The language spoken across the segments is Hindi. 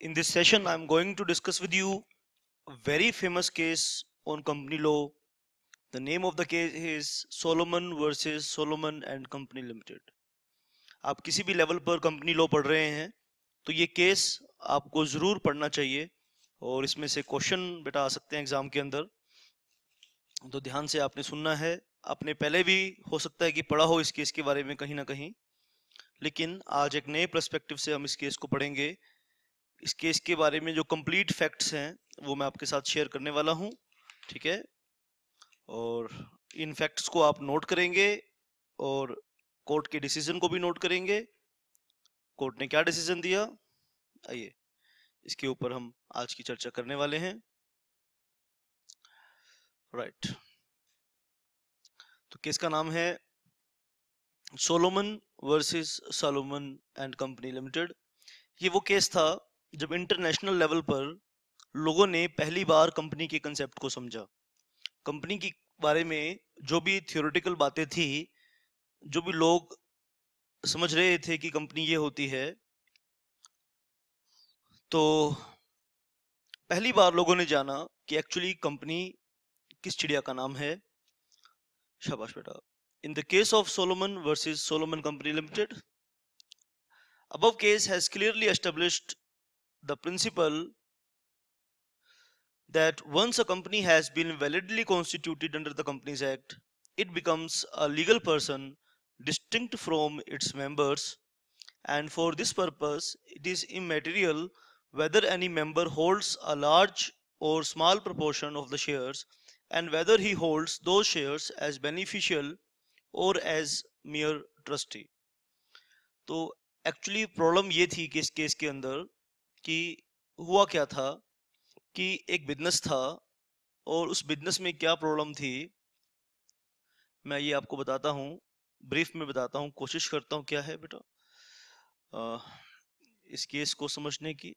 In this session, I'm going to discuss with you a very famous case on company law. The name of the case is Solomon versus Solomon and Company Limited. आप किसी भी लेवल पर कंपनी लॉ पढ़ रहे हैं तो ये केस आपको ज़रूर पढ़ना चाहिए और इसमें से क्वेश्चन बेटा आ सकते हैं एग्ज़ाम के अंदर तो ध्यान से आपने सुनना है आपने पहले भी हो सकता है कि पढ़ा हो इस केस के बारे में कहीं ना कहीं लेकिन आज एक नए प्रस्पेक्टिव से हम इस केस को पढ़ेंगे इस केस के बारे में जो कंप्लीट फैक्ट्स हैं वो मैं आपके साथ शेयर करने वाला हूं ठीक है और इन फैक्ट्स को आप नोट करेंगे और कोर्ट के डिसीजन को भी नोट करेंगे कोर्ट ने क्या डिसीजन दिया आइए इसके ऊपर हम आज की चर्चा करने वाले हैं राइट right. तो केस का नाम है Solomon versus Solomon and company limited ये वो केस था जब इंटरनेशनल लेवल पर लोगों ने पहली बार कंपनी के कंसेप्ट को समझा कंपनी के बारे में जो भी थियोरेटिकल बातें थी जो भी लोग समझ रहे थे कि कंपनी ये होती है तो पहली बार लोगों ने जाना कि एक्चुअली कंपनी किस चिड़िया का नाम है शाबाश बेटा in the case of Solomon versus Solomon company limited above case has clearly established the principle that once a company has been validly constituted under the Companies Act, it becomes a legal person distinct from its members and for this purpose it is immaterial whether any member holds a large or small proportion of the shares and whether he holds those shares as beneficial or as mere trustee So, actually, problem ye thi case case ke andar. कि हुआ क्या था कि एक बिजनेस था और उस बिजनेस में क्या प्रॉब्लम थी मैं ये आपको बताता हूँ ब्रीफ में बताता हूँ कोशिश करता हूँ क्या है बेटा इस केस को समझने की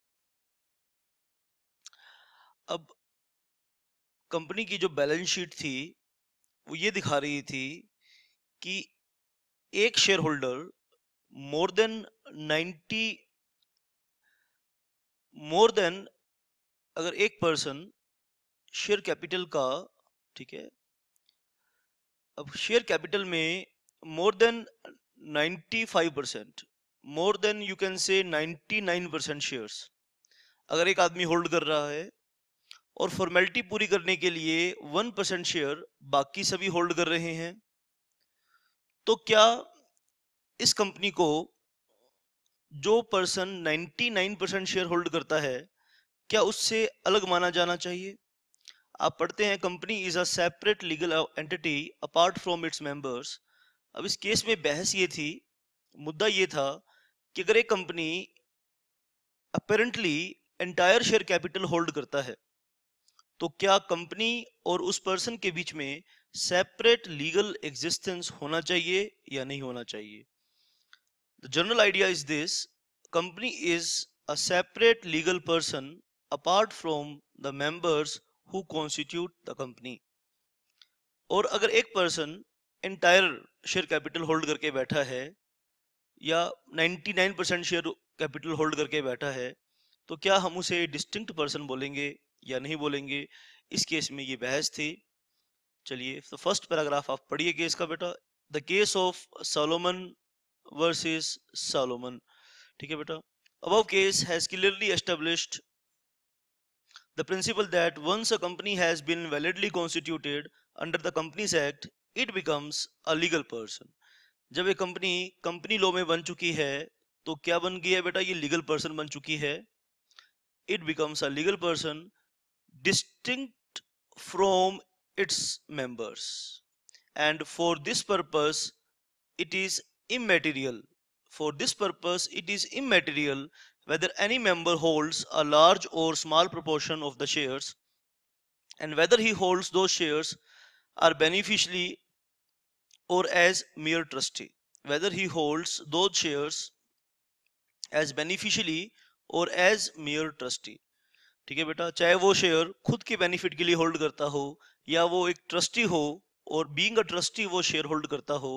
अब कंपनी की जो बैलेंस शीट थी वो ये दिखा रही थी कि एक share holder more than ninety more than अगर एक पर्सन शेयर कैपिटल का ठीक है अब शेयर कैपिटल में more than 95 percent more than you can say 99 percent shares अगर एक आदमी होल्ड कर रहा है और फॉर्मेलिटी पूरी करने के लिए वन परसेंट शेयर बाकी सभी होल्ड कर रहे हैं तो क्या इस कंपनी को जो पर्सन 99 परसेंट शेयर होल्ड करता है क्या उससे अलग माना जाना चाहिए आप पढ़ते हैं company is a separate legal entity apart from its members अब इस केस में बहस ये थी मुद्दा ये था कि अगर एक company apparently entire share capital hold करता है तो क्या कंपनी और उस पर्सन के बीच में सेपरेट लीगल एग्जिस्टेंस होना चाहिए या नहीं होना चाहिए The general idea is this company is a separate legal person apart from the members who constitute the company. और अगर एक person entire share capital hold करके बैठा है या 99 परसेंट शेयर कैपिटल होल्ड करके बैठा है तो क्या हम उसे डिस्टिंक्ट पर्सन बोलेंगे या नहीं बोलेंगे इस केस में ये बहस थी चलिए तो फर्स्ट पैराग्राफ आप पढ़िए केस का बेटा the case of Solomon versus Solomon ठीक है बेटा above case has clearly established the principle that once a company has been validly constituted under the Companies Act it becomes a legal person जब ये कंपनी कंपनी लॉ में बन चुकी है तो क्या बन गई है बेटा ये लीगल पर्सन बन चुकी है it becomes a legal person distinct from its members and for this purpose it is immaterial. For this purpose, it is immaterial whether any member holds a large or small proportion of the shares and whether he holds those shares are beneficially or as mere trustee. Whether he holds those shares as beneficially or as mere trustee ठीक है बेटा चाहे वो शेयर खुद के बेनिफिट के लिए होल्ड करता हो या वो एक ट्रस्टी हो और बीइंग अ ट्रस्टी वो शेयर होल्ड करता हो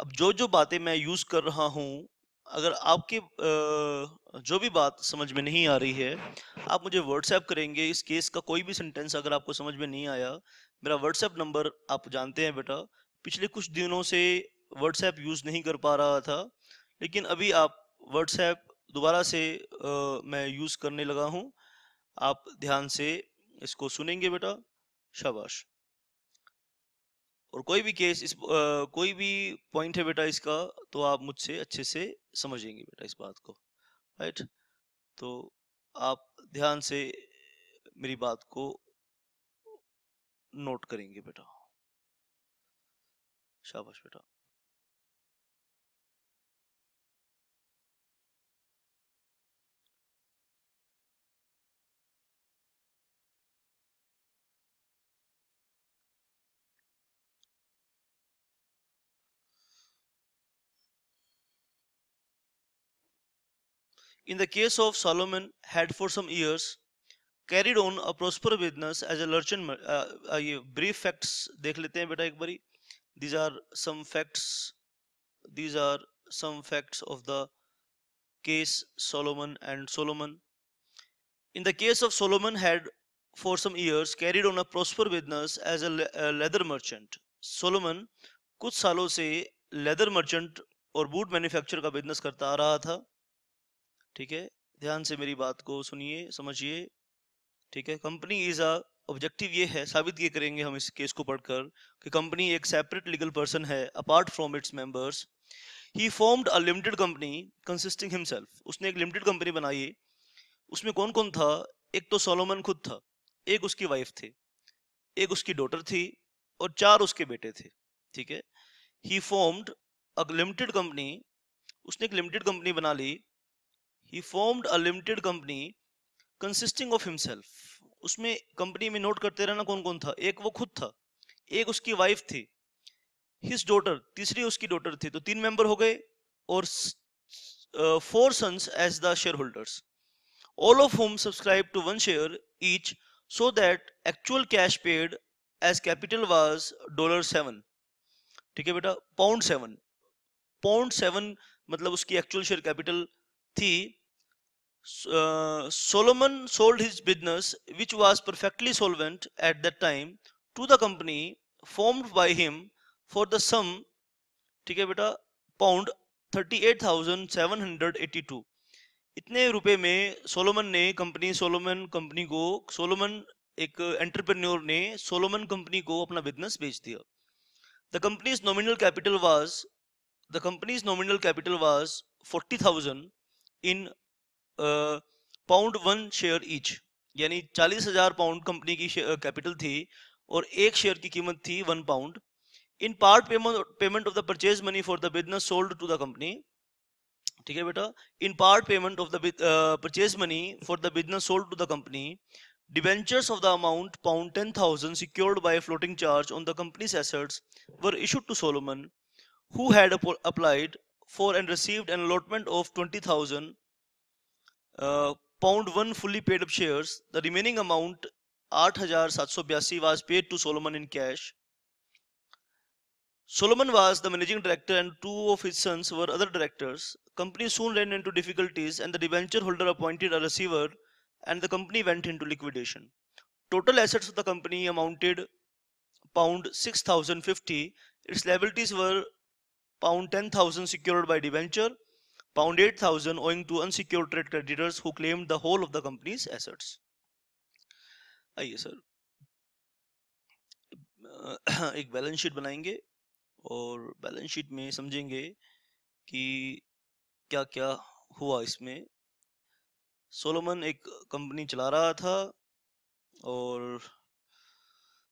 अब जो जो बातें मैं यूज कर रहा हूँ अगर आपके जो भी बात समझ में नहीं आ रही है आप मुझे व्हाट्सएप करेंगे इस केस का कोई भी सेंटेंस अगर आपको समझ में नहीं आया मेरा व्हाट्सएप नंबर आप जानते हैं बेटा पिछले कुछ दिनों से व्हाट्सएप यूज़ नहीं कर पा रहा था लेकिन अभी आप व्हाट्सएप दोबारा से आ, मैं यूज़ करने लगा हूँ आप ध्यान से इसको सुनेंगे बेटा शाबाश और कोई भी केस इस आ, कोई भी पॉइंट है बेटा इसका तो आप मुझसे अच्छे से समझेंगे बेटा इस बात को राइट तो आप ध्यान से मेरी बात को नोट करेंगे बेटा शाबाश बेटा in the case of Solomon, had for some years carried on a prosperous business as a merchant. Uh, brief facts देख लेते हैं बेटा एक बारी. These are some facts. These are some facts of the case Solomon and Solomon. In the case of Solomon, had for some years carried on a prosperous business as a, le a leather merchant. Solomon कुछ सालों से leather merchant और boot manufacturer का business करता आ रहा था ठीक है ध्यान से मेरी बात को सुनिए समझिए ठीक है कंपनी इज अ ऑब्जेक्टिव ये है साबित ये करेंगे हम इस केस को पढ़कर कि कंपनी एक सेपरेट लीगल पर्सन है apart from its members he formed a limited company consisting himself उसने एक लिमिटेड कंपनी बनाई उसमें कौन कौन था एक तो सोलोमन खुद था एक उसकी वाइफ थी एक उसकी डॉटर थी और चार उसके बेटे थे ठीक है he formed a limited company उसने एक लिमिटेड कंपनी बना ली he formed a limited company consisting of himself उसमें कंपनी में नोट करते रहना कौन कौन था एक वो खुद था एक उसकी वाइफ थी हिज डॉटर तीसरी उसकी डॉटर थी तो तीन मेंबर हो गए और four sons as the share holders all of whom subscribed to one share each so that actual cash paid as capital was dollar seven ठीक है बेटा पाउंड सेवन पाउंड सेवन मतलब उसकी एक्चुअल शेयर कैपिटल थी Solomon sold his business which was perfectly solvent at that time to the company formed by him for the sum ठीक है बेटा pound thirty eight thousand seven hundred eighty two इतने रुपए में सोलोमन ने कंपनी सोलोमन कंपनी को सोलोमन एक एंटरप्रेन्योर ने सोलोमन कंपनी को अपना बिजनेस बेच दिया the company's nominal capital was the company's nominal capital was forty thousand in pound one share each यानी चालीस हजार पाउंड कंपनी की कैपिटल uh, थी और एक शेयर की कीमत थी one pound in part payment of the purchase money for the business sold to the company ठीक है बेटा in part payment of the purchase money for the business sold to the company debentures of the amount pound ten thousand secured by floating charge on the company's assets were issued to Solomon who had applied for and received an allotment of 20,000 uh, pound one fully paid up shares. The remaining amount 8,782 was paid to Solomon in cash. Solomon was the managing director and two of his sons were other directors. Company soon ran into difficulties and the debenture holder appointed a receiver and the company went into liquidation. Total assets of the company amounted pound 6050. Its liabilities were pound 10,000 secured by debenture, pound 8,000 owing to unsecured trade creditors who claimed the whole of the company's assets. आइए सर एक बैलेंस शीट बनाएंगे और बैलेंस शीट में समझेंगे कि क्या क्या हुआ इसमें सोलोमन एक कंपनी चला रहा था और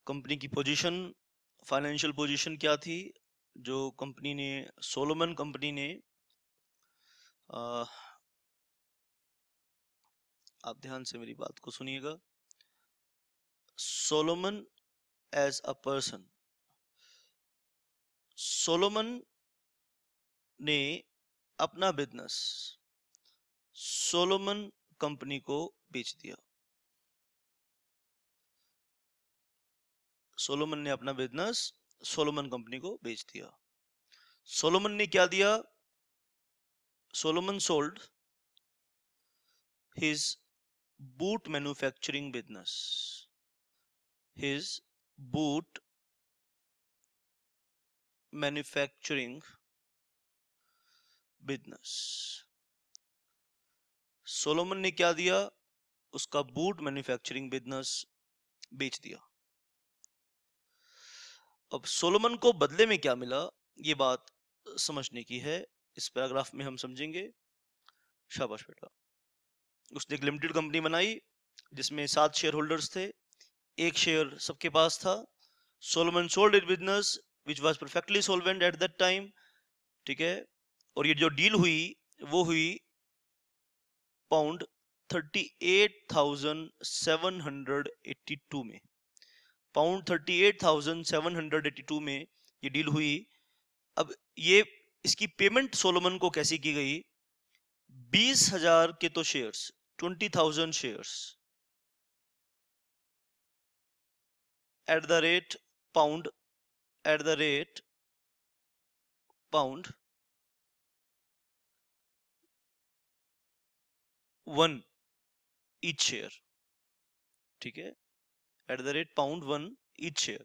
कंपनी की पोजीशन फाइनेंशियल पोजीशन क्या थी जो कंपनी ने सोलोमन कंपनी ने आ, आप ध्यान से मेरी बात को सुनिएगा Solomon as a person Solomon ने अपना बिजनेस सोलोमन कंपनी को बेच दिया सोलोमन ने अपना बिजनेस सोलोमन कंपनी को बेच दिया सोलोमन ने क्या दिया Solomon sold his boot manufacturing business his boot manufacturing business Solomon ने क्या दिया उसका बूट मैन्युफैक्चरिंग बिजनेस बेच दिया अब सोलोमन को बदले में क्या मिला ये बात समझने की है इस पैराग्राफ में हम समझेंगे शाबाश बेटा उसने एक लिमिटेड कंपनी बनाई जिसमें सात शेयर होल्डर्स थे एक शेयर सबके पास था Solomon sold it business which was perfectly solvent at that time ठीक है और ये जो डील हुई वो हुई pound thirty eight thousand seven hundred eighty two में pound thirty eight thousand seven hundred eighty two में ये डील हुई अब ये इसकी पेमेंट सोलोमन को कैसी की गई बीस हजार के तो shares twenty thousand shares at the rate pound at the rate pound one each share ठीक है at the rate pound 1 each share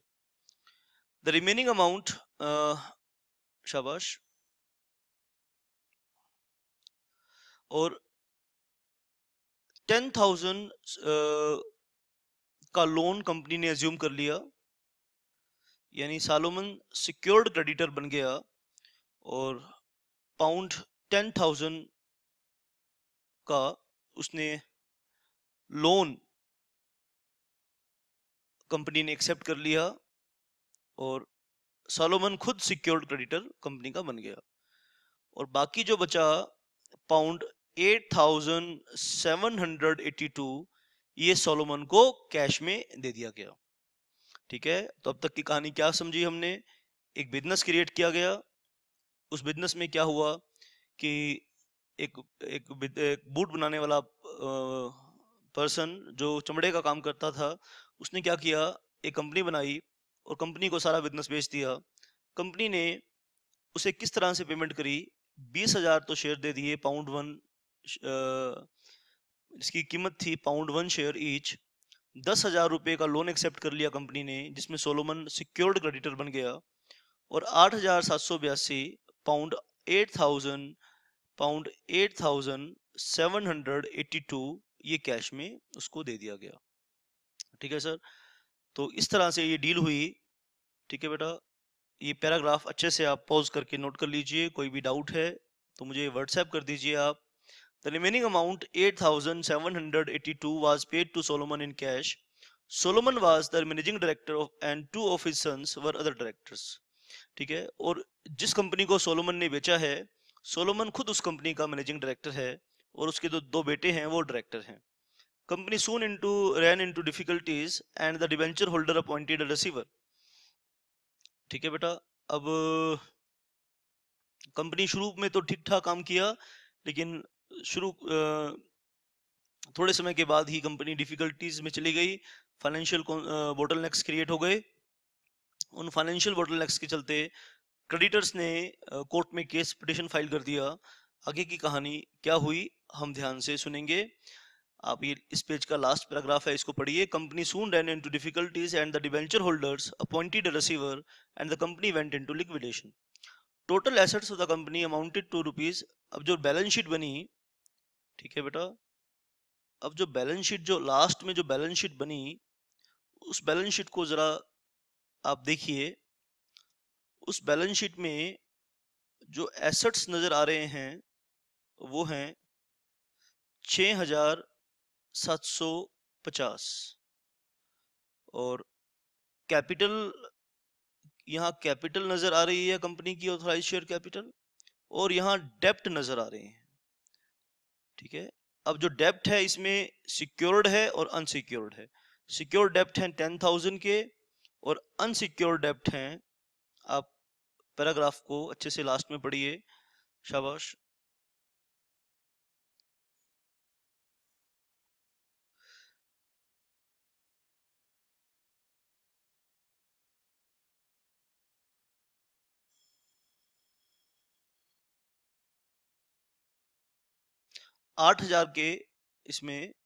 the remaining amount uh, shabash और 10,000 uh, का लोन कंपनी ने एज्यूम कर लिया यानी सालोमन सिक्योर्ड क्रेडिटर बन गया और पाउंड 10,000 का उसने लोन कंपनी ने एक्सेप्ट कर लिया और सोलोमन खुद सिक्योर्ड क्रेडिटर कंपनी का बन गया और बाकी जो बचा पाउंड 8,782 ये सोलोमन को कैश में दे दिया गया ठीक है तो अब तक की कहानी क्या समझी हमने एक बिजनेस क्रिएट किया गया उस बिजनेस में क्या हुआ कि एक एक, एक बूट बनाने वाला पर्सन जो चमड़े का काम करता था उसने क्या किया एक कंपनी बनाई और कंपनी को सारा बिजनेस बेच दिया कंपनी ने उसे किस तरह से पेमेंट करी बीस हजार तो शेयर दे दिए पाउंड वन इसकी कीमत थी पाउंड वन शेयर ईच दस हजार रुपये का लोन एक्सेप्ट कर लिया कंपनी ने जिसमें सोलोमन सिक्योर्ड क्रेडिटर बन गया और आठ हजार सात सौ बयासी pound eight thousand pound eight thousand seven hundred eighty two ये कैश में उसको दे दिया गया ठीक है सर तो इस तरह से ये डील हुई ठीक है बेटा ये पैराग्राफ अच्छे से आप पॉज करके नोट कर लीजिए कोई भी डाउट है तो मुझे व्हाट्सएप कर दीजिए आप the remaining amount 8,782 was paid to Solomon in cash Solomon was the managing director of and two of his sons were other directors ठीक है और जिस कंपनी को सोलोमन ने बेचा है सोलोमन खुद उस कंपनी का मैनेजिंग डायरेक्टर है और उसके जो दो, दो बेटे हैं वो डायरेक्टर हैं Company soon into ran into difficulties and the debenture holder appointed a receiver. ठीक है बेटा अब कंपनी शुरू में तो ठीक ठाक काम किया लेकिन शुरू थोड़े समय के बाद ही कंपनी डिफिकल्टीज में चली गई फाइनेंशियल बोटल नेक्स क्रिएट हो गए उन फाइनेंशियल बोटल नेक्स के चलते क्रेडिटर्स ने कोर्ट में केस पिटिशन फाइल कर दिया आगे की कहानी क्या हुई हम ध्यान से सुनेंगे आप ये इस पेज का लास्ट पैराग्राफ है इसको पढ़िए company soon ran into difficulties and the debenture holders appointed receiver and the company went into liquidation total assets of the company amounted to rupees अब जो बैलेंस शीट बनी ठीक है बेटा अब जो बैलेंस शीट जो लास्ट में जो बैलेंस शीट बनी उस बैलेंस शीट को जरा आप देखिए उस बैलेंस शीट में जो एसेट्स नजर आ रहे हैं वो हैं छ हजार सात सौ पचास और कैपिटल यहाँ कैपिटल नज़र आ रही है कंपनी की ऑथोराइज शेयर कैपिटल और यहाँ डेप्ट नज़र आ रहे हैं ठीक है अब जो डेप्ट है इसमें सिक्योर्ड है और अनसिक्योर्ड है सिक्योर डेप्ट हैं टेन थाउजेंड के और अनसिक्योर डेप्ट हैं आप पैराग्राफ को अच्छे से लास्ट में पढ़िए शाबाश आठ हजार के इसमें